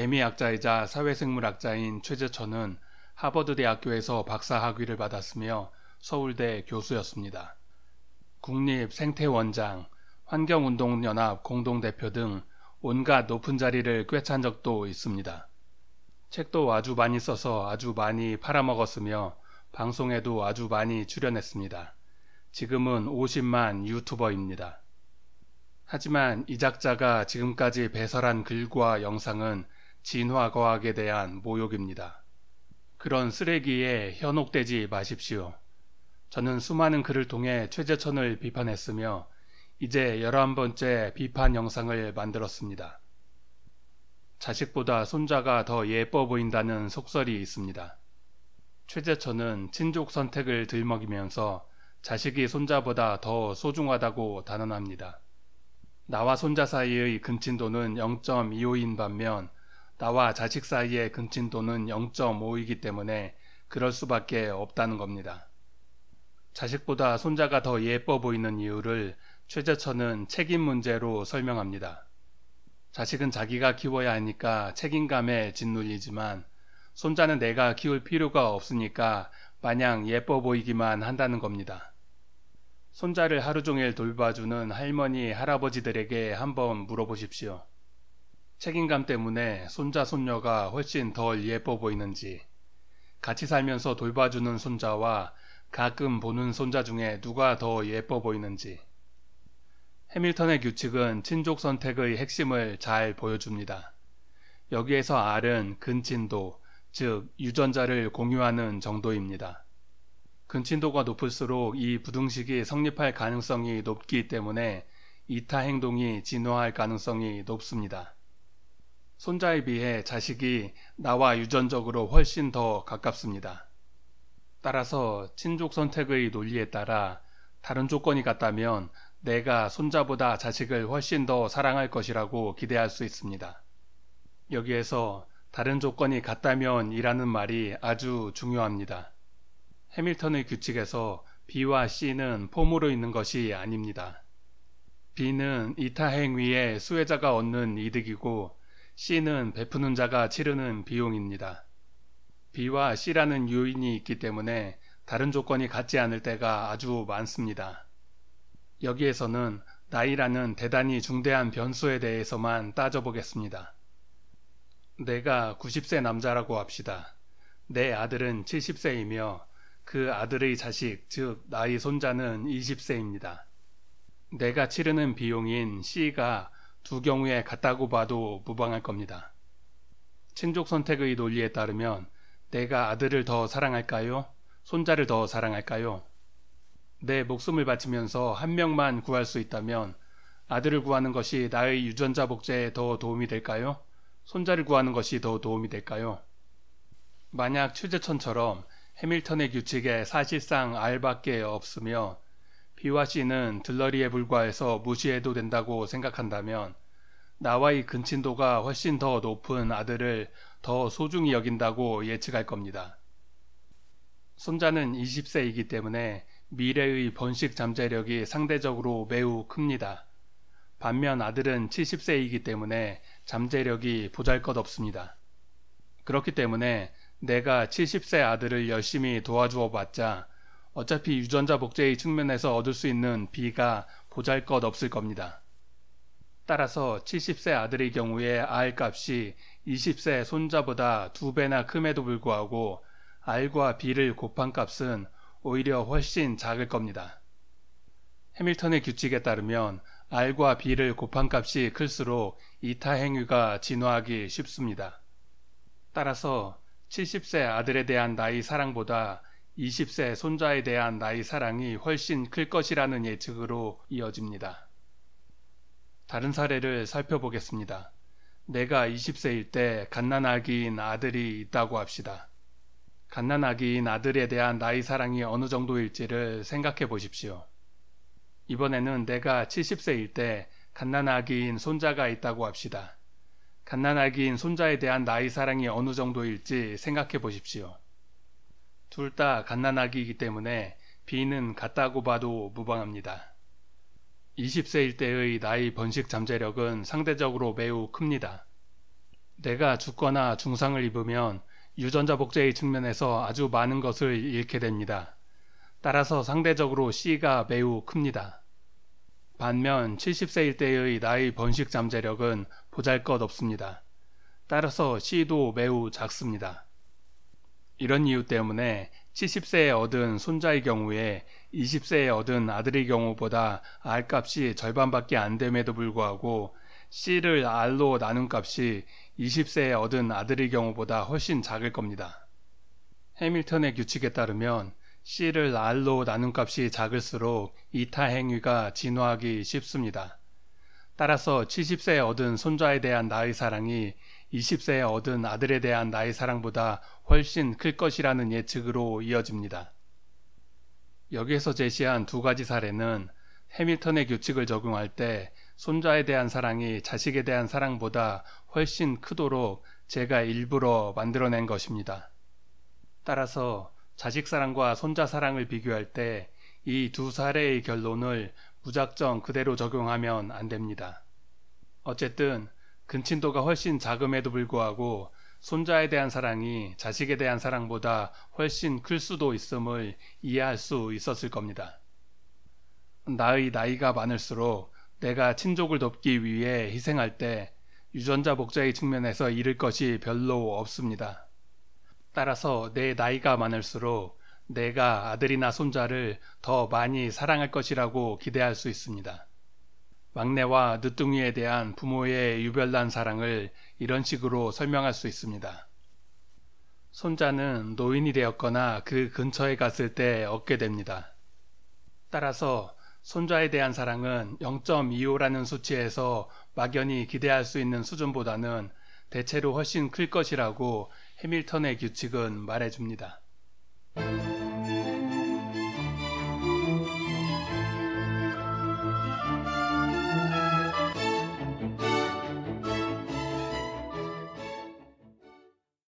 개미학자이자 사회생물학자인 최재천은 하버드대학교에서 박사 학위를 받았으며 서울대 교수였습니다. 국립생태원장, 환경운동연합 공동대표 등 온갖 높은 자리를 꿰찬 적도 있습니다. 책도 아주 많이 써서 아주 많이 팔아먹었으며 방송에도 아주 많이 출연했습니다. 지금은 50만 유튜버입니다. 하지만 이 작자가 지금까지 배설한 글과 영상은 진화과학에 대한 모욕입니다. 그런 쓰레기에 현혹되지 마십시오. 저는 수많은 글을 통해 최재천을 비판했으며 이제 열한 번째 비판 영상을 만들었습니다. 자식보다 손자가 더 예뻐 보인다는 속설이 있습니다. 최재천은 친족 선택을 들먹이면서 자식이 손자보다 더 소중하다고 단언합니다. 나와 손자 사이의 근친도는 0.25인 반면 나와 자식 사이의 근친도는 0.5이기 때문에 그럴 수밖에 없다는 겁니다. 자식보다 손자가 더 예뻐 보이는 이유를 최재천은 책임 문제로 설명합니다. 자식은 자기가 키워야 하니까 책임감에 짓눌리지만 손자는 내가 키울 필요가 없으니까 마냥 예뻐 보이기만 한다는 겁니다. 손자를 하루 종일 돌봐주는 할머니, 할아버지들에게 한번 물어보십시오. 책임감 때문에 손자 손녀가 훨씬 덜 예뻐 보이는지 같이 살면서 돌봐주는 손자와 가끔 보는 손자 중에 누가 더 예뻐 보이는지 해밀턴의 규칙은 친족 선택의 핵심을 잘 보여줍니다. 여기에서 R은 근친도, 즉 유전자를 공유하는 정도입니다. 근친도가 높을수록 이 부등식이 성립할 가능성이 높기 때문에 이타 행동이 진화할 가능성이 높습니다. 손자에 비해 자식이 나와 유전적으로 훨씬 더 가깝습니다. 따라서 친족 선택의 논리에 따라 다른 조건이 같다면 내가 손자보다 자식을 훨씬 더 사랑할 것이라고 기대할 수 있습니다. 여기에서 다른 조건이 같다면이라는 말이 아주 중요합니다. 해밀턴의 규칙에서 B와 C는 폼으로 있는 것이 아닙니다. B는 이타 행위에 수혜자가 얻는 이득이고 C는 베푸는 자가 치르는 비용입니다. B와 C라는 요인이 있기 때문에 다른 조건이 같지 않을 때가 아주 많습니다. 여기에서는 나이라는 대단히 중대한 변수에 대해서만 따져보겠습니다. 내가 90세 남자라고 합시다. 내 아들은 70세이며 그 아들의 자식, 즉, 나이 손자는 20세입니다. 내가 치르는 비용인 C가 두 경우에 같다고 봐도 무방할 겁니다. 친족 선택의 논리에 따르면 내가 아들을 더 사랑할까요? 손자를 더 사랑할까요? 내 목숨을 바치면서 한 명만 구할 수 있다면 아들을 구하는 것이 나의 유전자 복제에 더 도움이 될까요? 손자를 구하는 것이 더 도움이 될까요? 만약 취재천처럼 해밀턴의 규칙에 사실상 알밖에 없으며 B와 씨는 들러리에 불과해서 무시해도 된다고 생각한다면 나와의 근친도가 훨씬 더 높은 아들을 더 소중히 여긴다고 예측할 겁니다. 손자는 20세이기 때문에 미래의 번식 잠재력이 상대적으로 매우 큽니다. 반면 아들은 70세이기 때문에 잠재력이 보잘 것 없습니다. 그렇기 때문에 내가 70세 아들을 열심히 도와주어 봤자 어차피 유전자 복제의 측면에서 얻을 수 있는 B가 보잘 것 없을 겁니다. 따라서 70세 아들의 경우에 R 값이 20세 손자보다 두 배나 큼에도 불구하고 R과 B를 곱한 값은 오히려 훨씬 작을 겁니다. 해밀턴의 규칙에 따르면 R과 B를 곱한 값이 클수록 이타 행위가 진화하기 쉽습니다. 따라서 70세 아들에 대한 나이 사랑보다 20세 손자에 대한 나의 사랑이 훨씬 클 것이라는 예측으로 이어집니다. 다른 사례를 살펴보겠습니다. 내가 20세일 때 갓난아기인 아들이 있다고 합시다. 갓난아기인 아들에 대한 나의 사랑이 어느 정도일지를 생각해 보십시오. 이번에는 내가 70세일 때 갓난아기인 손자가 있다고 합시다. 갓난아기인 손자에 대한 나의 사랑이 어느 정도일지 생각해 보십시오. 둘다 갓난아기이기 때문에 B는 같다고 봐도 무방합니다. 20세일 때의 나이 번식 잠재력은 상대적으로 매우 큽니다. 내가 죽거나 중상을 입으면 유전자 복제의 측면에서 아주 많은 것을 잃게 됩니다. 따라서 상대적으로 C가 매우 큽니다. 반면 70세일 때의 나이 번식 잠재력은 보잘 것 없습니다. 따라서 C도 매우 작습니다. 이런 이유 때문에 70세에 얻은 손자의 경우에 20세에 얻은 아들의 경우보다 알 값이 절반밖에 안 됨에도 불구하고 C를 R로 나눈 값이 20세에 얻은 아들의 경우보다 훨씬 작을 겁니다. 해밀턴의 규칙에 따르면 C를 R로 나눈 값이 작을수록 이타 행위가 진화하기 쉽습니다. 따라서 70세에 얻은 손자에 대한 나의 사랑이 20세에 얻은 아들에 대한 나의 사랑보다 훨씬 클 것이라는 예측으로 이어집니다. 여기에서 제시한 두 가지 사례는 해밀턴의 규칙을 적용할 때 손자에 대한 사랑이 자식에 대한 사랑보다 훨씬 크도록 제가 일부러 만들어낸 것입니다. 따라서 자식 사랑과 손자 사랑을 비교할 때 이 두 사례의 결론을 무작정 그대로 적용하면 안 됩니다. 어쨌든 근친도가 훨씬 작음에도 불구하고 손자에 대한 사랑이 자식에 대한 사랑보다 훨씬 클 수도 있음을 이해할 수 있었을 겁니다. 나의 나이가 많을수록 내가 친족을 돕기 위해 희생할 때 유전자 복제의 측면에서 잃을 것이 별로 없습니다. 따라서 내 나이가 많을수록 내가 아들이나 손자를 더 많이 사랑할 것이라고 기대할 수 있습니다. 막내와 늦둥이에 대한 부모의 유별난 사랑을 이런 식으로 설명할 수 있습니다. 손자는 노인이 되었거나 그 근처에 갔을 때 얻게 됩니다. 따라서 손자에 대한 사랑은 0.25라는 수치에서 막연히 기대할 수 있는 수준보다는 대체로 훨씬 클 것이라고 해밀턴의 규칙은 말해줍니다.